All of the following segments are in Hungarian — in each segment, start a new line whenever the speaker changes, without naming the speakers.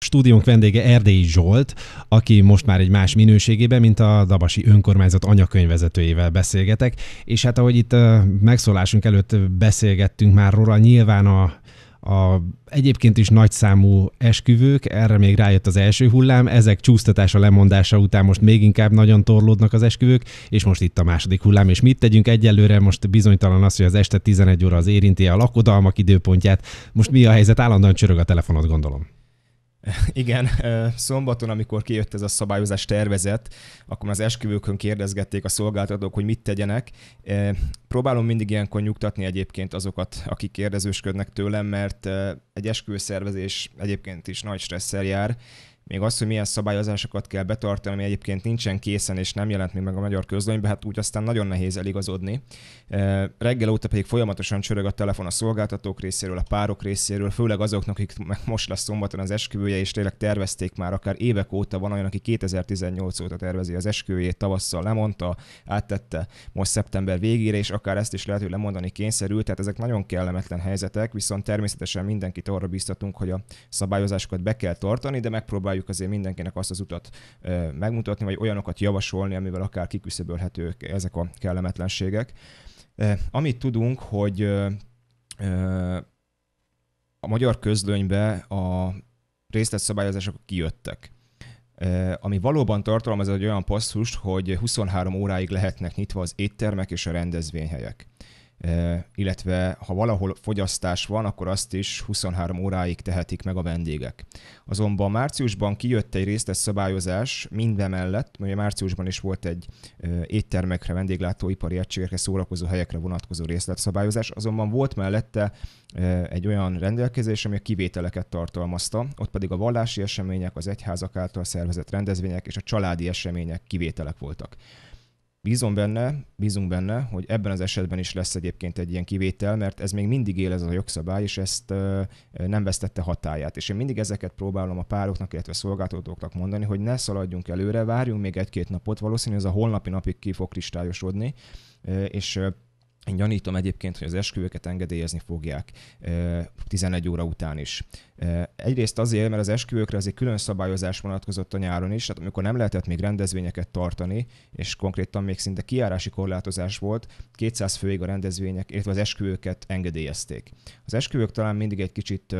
Stúdiónk vendége Erdélyi Zsolt, aki most már egy más minőségében, mint a Dabasi Önkormányzat anyakönyvvezetőjével beszélgetek, és hát ahogy itt megszólásunk előtt beszélgettünk már róla, nyilván a, a egyébként is nagyszámú esküvők, erre még rájött az első hullám, ezek csúsztatása, lemondása után most még inkább nagyon torlódnak az esküvők, és most itt a második hullám, és mit tegyünk egyelőre, most bizonytalan az, hogy az este 11 óra az érinti a lakodalmak időpontját, most mi a helyzet, állandóan csörög a telefonot gondolom.
Igen, szombaton, amikor kijött ez a szabályozás tervezet, akkor az esküvőkön kérdezgették a szolgáltatók, hogy mit tegyenek. Próbálom mindig ilyenkor nyugtatni egyébként azokat, akik kérdezősködnek tőlem, mert egy esküvőszervezés egyébként is nagy stresszel jár, még az, hogy milyen szabályozásokat kell betartani, ami egyébként nincsen készen és nem jelent még meg a magyar közlönybe, hát úgy aztán nagyon nehéz eligazodni. Reggel óta pedig folyamatosan csörög a telefon a szolgáltatók részéről, a párok részéről, főleg azoknak, akik most lesz szombaton az esküvője, és tényleg tervezték már, akár évek óta van olyan, aki 2018 óta tervezi az esküvőjét, tavasszal lemondta, áttette most szeptember végére, és akár ezt is lehet, hogy lemondani kényszerül, tehát ezek nagyon kellemetlen helyzetek, viszont természetesen mindenkit arra biztatunk, hogy a szabályozásokat be kell tartani, de megpróbáljuk próbáljuk azért mindenkinek azt az utat megmutatni, vagy olyanokat javasolni, amivel akár kiküszöbölhetők ezek a kellemetlenségek. Amit tudunk, hogy a magyar közlönybe a részletszabályozások kijöttek ami valóban tartalmaz egy olyan passzust, hogy 23 óráig lehetnek nyitva az éttermek és a rendezvényhelyek illetve ha valahol fogyasztás van, akkor azt is 23 óráig tehetik meg a vendégek. Azonban márciusban kijött egy részletes szabályozás mellett, mert márciusban is volt egy éttermekre, vendéglátóipari egységekre, szórakozó helyekre vonatkozó részlet szabályozás, azonban volt mellette egy olyan rendelkezés, ami a kivételeket tartalmazta, ott pedig a vallási események, az egyházak által szervezett rendezvények és a családi események kivételek voltak. Bízom benne, bízunk benne, hogy ebben az esetben is lesz egyébként egy ilyen kivétel, mert ez még mindig él ez a jogszabály, és ezt nem vesztette hatáját. És én mindig ezeket próbálom a pároknak, illetve szolgáltatóknak mondani, hogy ne szaladjunk előre, várjunk még egy-két napot, valószínűleg ez a holnapi napig ki fog kristályosodni, és én gyanítom egyébként, hogy az esküvőket engedélyezni fogják 11 óra után is. Egyrészt azért, mert az esküvőkre azért külön szabályozás vonatkozott a nyáron is, tehát amikor nem lehetett még rendezvényeket tartani, és konkrétan még szinte kiárási korlátozás volt, 200 főig a rendezvények, illetve az esküvőket engedélyezték. Az esküvők talán mindig egy kicsit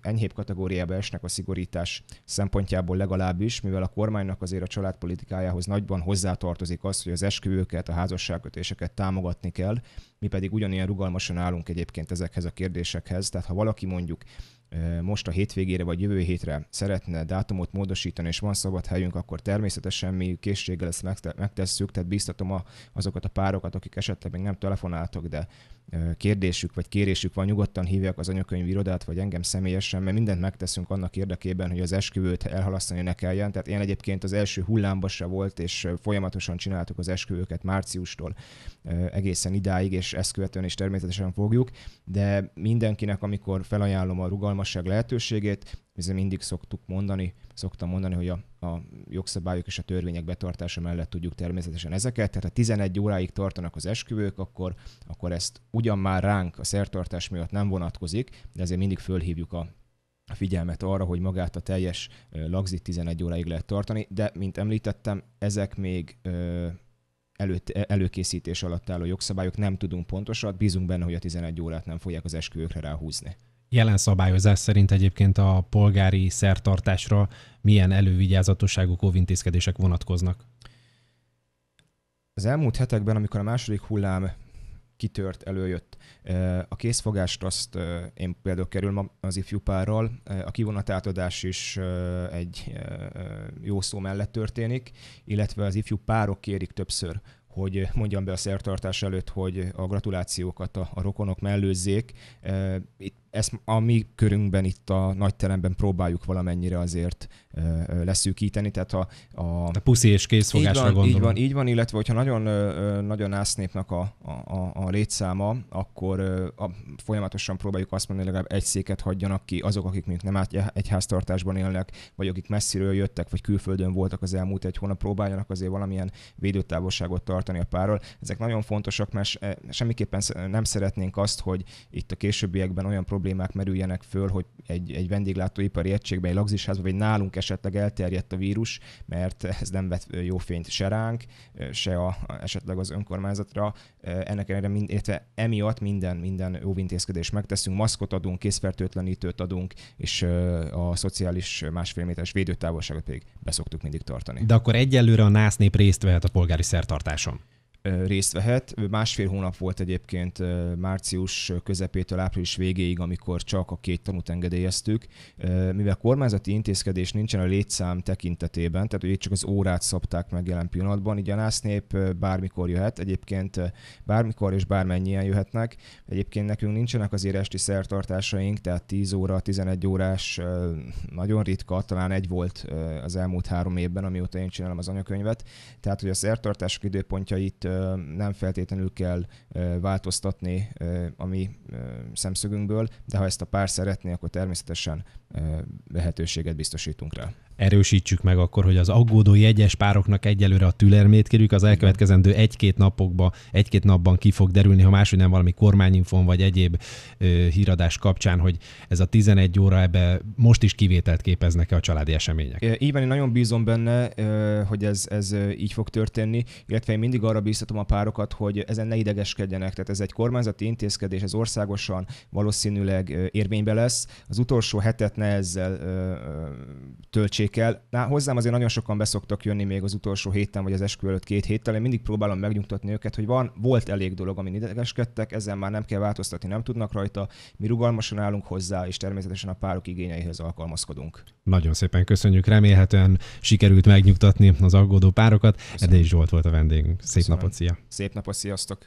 enyhébb kategóriába esnek a szigorítás szempontjából legalábbis, mivel a kormánynak azért a családpolitikájához nagyban hozzátartozik az, hogy az esküvőket, a házasságkötéseket támogatni kell, mi pedig ugyanilyen rugalmasan állunk egyébként ezekhez a kérdésekhez, tehát ha valaki mondjuk most a hétvégére vagy jövő hétre szeretne dátumot módosítani, és van szabad helyünk, akkor természetesen mi készséggel ezt megtesszük, tehát biztatom azokat a párokat, akik esetleg még nem telefonáltak, de kérdésük vagy kérésük van, nyugodtan hívják az anyakönyv irodát, vagy engem személyesen, mert mindent megteszünk annak érdekében, hogy az esküvőt elhalasztani ne kelljen. Tehát én egyébként az első hullámba se volt, és folyamatosan csináltuk az esküvőket márciustól egészen idáig, és ezt követően is természetesen fogjuk, de mindenkinek, amikor felajánlom a rugalmasság lehetőségét, mindig szoktuk mondani, szoktam mondani, hogy a, a jogszabályok és a törvények betartása mellett tudjuk természetesen ezeket. Tehát ha 11 óráig tartanak az esküvők, akkor, akkor ezt ugyan már ránk a szertartás miatt nem vonatkozik, de azért mindig fölhívjuk a figyelmet arra, hogy magát a teljes lagzit 11 óráig lehet tartani, de mint említettem, ezek még ö, előtt, e, előkészítés alatt álló jogszabályok, nem tudunk pontosat, bízunk benne, hogy a 11 órát nem fogják az esküvőkre ráhúzni
jelen szabályozás szerint egyébként a polgári szertartásra milyen elővigyázatosságok, óvintézkedések vonatkoznak?
Az elmúlt hetekben, amikor a második hullám kitört, előjött. Eh, a készfogást azt eh, én például kerülöm az ifjú párral, eh, a kivonatátadás is egy jó szó mellett történik, illetve az ifjú párok kérik többször, hogy mondjam be a szertartás előtt, hogy a gratulációkat a, a rokonok mellőzzék. Itt ezt a mi körünkben itt a nagy teremben próbáljuk valamennyire azért leszűkíteni, tehát ha a... A
puszi és készfogásra így van, gondolom. Így van, így
van, illetve hogyha nagyon, nagyon ásznépnak a, a, a létszáma, akkor a, folyamatosan próbáljuk azt mondani, legalább egy széket hagyjanak ki azok, akik mondjuk nem egy háztartásban élnek, vagy akik messziről jöttek, vagy külföldön voltak az elmúlt egy hónap, próbáljanak azért valamilyen védőtávolságot tartani a párról Ezek nagyon fontosak, mert semmiképpen nem szeretnénk azt, hogy itt a későbbiekben olyan problémák problémák merüljenek föl, hogy egy, egy vendéglátóipari egységben, egy lagzisházban, vagy nálunk esetleg elterjedt a vírus, mert ez nem vett jó fényt se ránk, se a, esetleg az önkormányzatra. Ennek ellenére, mind, illetve emiatt minden, minden óvintézkedést megteszünk, maszkot adunk, készfertőtlenítőt adunk, és a szociális másfél méteres védőtávolságot pedig beszoktuk mindig tartani. De akkor
egyelőre a NÁSZ nép részt vehet a polgári szertartáson
részt vehet. Másfél hónap volt egyébként március közepétől április végéig, amikor csak a két tanút engedélyeztük. Mivel kormányzati intézkedés nincsen a létszám tekintetében, tehát itt csak az órát szabták meg jelen pillanatban, így a násznép bármikor jöhet, egyébként bármikor és bármennyien jöhetnek. Egyébként nekünk nincsenek az esti szertartásaink, tehát 10 óra, 11 órás nagyon ritka, talán egy volt az elmúlt három évben, amióta én csinálom az anyakönyvet. Tehát, hogy a szertartások időpontjait nem feltétlenül kell változtatni a mi szemszögünkből, de ha ezt a pár szeretné, akkor természetesen lehetőséget
biztosítunk rá erősítsük meg akkor, hogy az aggódó jegyes pároknak egyelőre a tülermét kérjük, az elkövetkezendő egy-két napokba, egy-két napban ki fog derülni, ha máshogy nem valami kormányinfon vagy egyéb ö, híradás kapcsán, hogy ez a 11 óra ebbe most is kivételt képeznek-e a családi események.
Éven én nagyon bízom benne, hogy ez, ez így fog történni, illetve én mindig arra bíztatom a párokat, hogy ezen ne idegeskedjenek. Tehát ez egy kormányzati intézkedés, ez országosan valószínűleg érvénybe lesz. Az utolsó hetet ne ezzel töltsék felejtsék el. Na, hozzám azért nagyon sokan beszoktak jönni még az utolsó héten, vagy az eskü előtt két héttel. Én mindig próbálom megnyugtatni őket, hogy van, volt elég dolog, amin idegeskedtek, ezzel már nem kell változtatni, nem tudnak rajta. Mi rugalmasan állunk hozzá, és természetesen a párok igényeihez alkalmazkodunk.
Nagyon szépen köszönjük, remélhetően sikerült megnyugtatni az aggódó párokat. Edély Zsolt volt a vendégünk. Szép Köszönöm. napot, szia!
Szép napot, sziasztok!